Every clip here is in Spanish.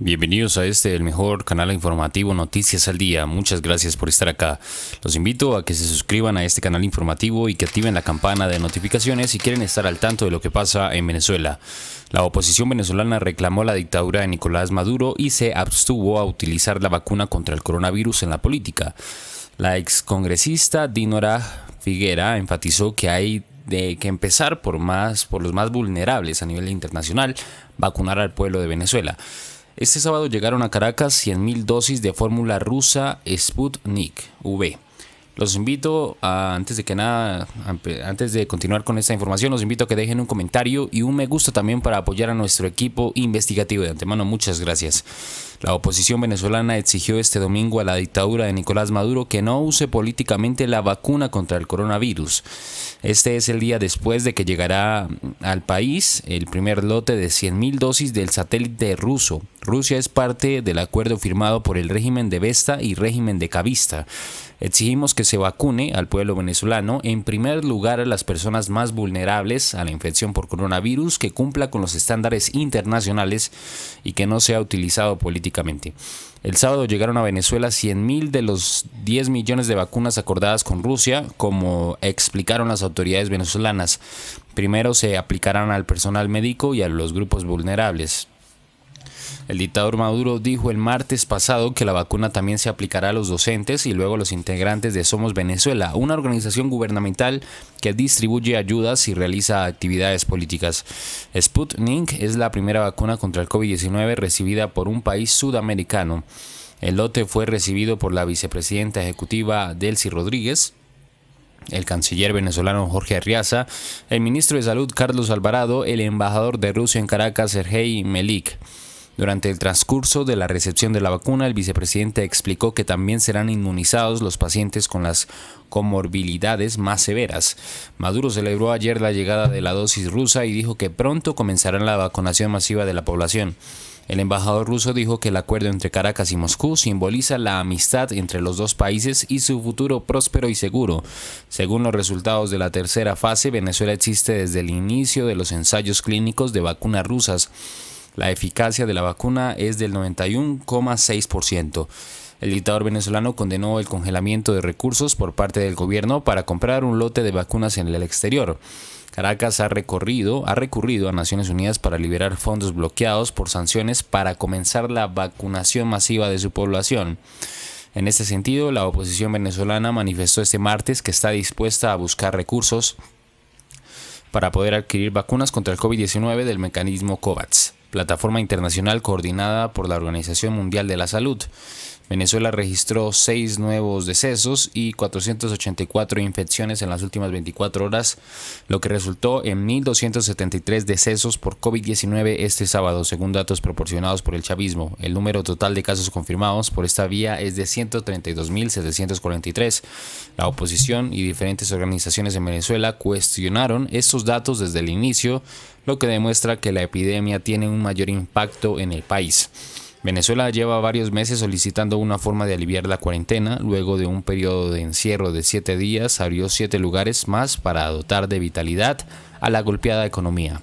Bienvenidos a este, el mejor canal informativo Noticias al Día. Muchas gracias por estar acá. Los invito a que se suscriban a este canal informativo y que activen la campana de notificaciones si quieren estar al tanto de lo que pasa en Venezuela. La oposición venezolana reclamó la dictadura de Nicolás Maduro y se abstuvo a utilizar la vacuna contra el coronavirus en la política. La excongresista Dinora Figuera enfatizó que hay de que empezar por más por los más vulnerables a nivel internacional, vacunar al pueblo de Venezuela. Este sábado llegaron a Caracas 100.000 dosis de fórmula rusa Sputnik V. Los invito, a, antes de que nada, antes de continuar con esta información, los invito a que dejen un comentario y un me gusta también para apoyar a nuestro equipo investigativo. De antemano, muchas gracias. La oposición venezolana exigió este domingo a la dictadura de Nicolás Maduro que no use políticamente la vacuna contra el coronavirus. Este es el día después de que llegará al país el primer lote de 100.000 dosis del satélite ruso. Rusia es parte del acuerdo firmado por el régimen de Vesta y régimen de Cavista. Exigimos que se vacune al pueblo venezolano, en primer lugar a las personas más vulnerables a la infección por coronavirus, que cumpla con los estándares internacionales y que no sea utilizado políticamente el sábado llegaron a Venezuela 100.000 de los 10 millones de vacunas acordadas con Rusia, como explicaron las autoridades venezolanas. Primero se aplicarán al personal médico y a los grupos vulnerables. El dictador Maduro dijo el martes pasado que la vacuna también se aplicará a los docentes y luego a los integrantes de Somos Venezuela, una organización gubernamental que distribuye ayudas y realiza actividades políticas. Sputnik es la primera vacuna contra el COVID-19 recibida por un país sudamericano. El lote fue recibido por la vicepresidenta ejecutiva Delcy Rodríguez, el canciller venezolano Jorge Arriaza, el ministro de Salud Carlos Alvarado, el embajador de Rusia en Caracas Sergei Melik. Durante el transcurso de la recepción de la vacuna, el vicepresidente explicó que también serán inmunizados los pacientes con las comorbilidades más severas. Maduro celebró ayer la llegada de la dosis rusa y dijo que pronto comenzará la vacunación masiva de la población. El embajador ruso dijo que el acuerdo entre Caracas y Moscú simboliza la amistad entre los dos países y su futuro próspero y seguro. Según los resultados de la tercera fase, Venezuela existe desde el inicio de los ensayos clínicos de vacunas rusas. La eficacia de la vacuna es del 91,6%. El dictador venezolano condenó el congelamiento de recursos por parte del gobierno para comprar un lote de vacunas en el exterior. Caracas ha, ha recurrido a Naciones Unidas para liberar fondos bloqueados por sanciones para comenzar la vacunación masiva de su población. En este sentido, la oposición venezolana manifestó este martes que está dispuesta a buscar recursos para poder adquirir vacunas contra el COVID-19 del mecanismo COVAX plataforma internacional coordinada por la Organización Mundial de la Salud. Venezuela registró 6 nuevos decesos y 484 infecciones en las últimas 24 horas, lo que resultó en 1.273 decesos por COVID-19 este sábado, según datos proporcionados por el chavismo. El número total de casos confirmados por esta vía es de 132.743. La oposición y diferentes organizaciones en Venezuela cuestionaron estos datos desde el inicio, lo que demuestra que la epidemia tiene un mayor impacto en el país. Venezuela lleva varios meses solicitando una forma de aliviar la cuarentena. Luego de un periodo de encierro de siete días, abrió siete lugares más para dotar de vitalidad a la golpeada economía.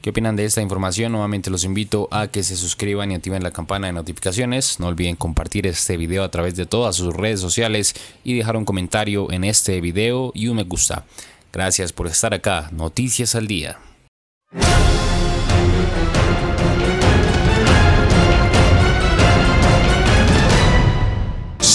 ¿Qué opinan de esta información? Nuevamente los invito a que se suscriban y activen la campana de notificaciones. No olviden compartir este video a través de todas sus redes sociales y dejar un comentario en este video y un me gusta. Gracias por estar acá. Noticias al día.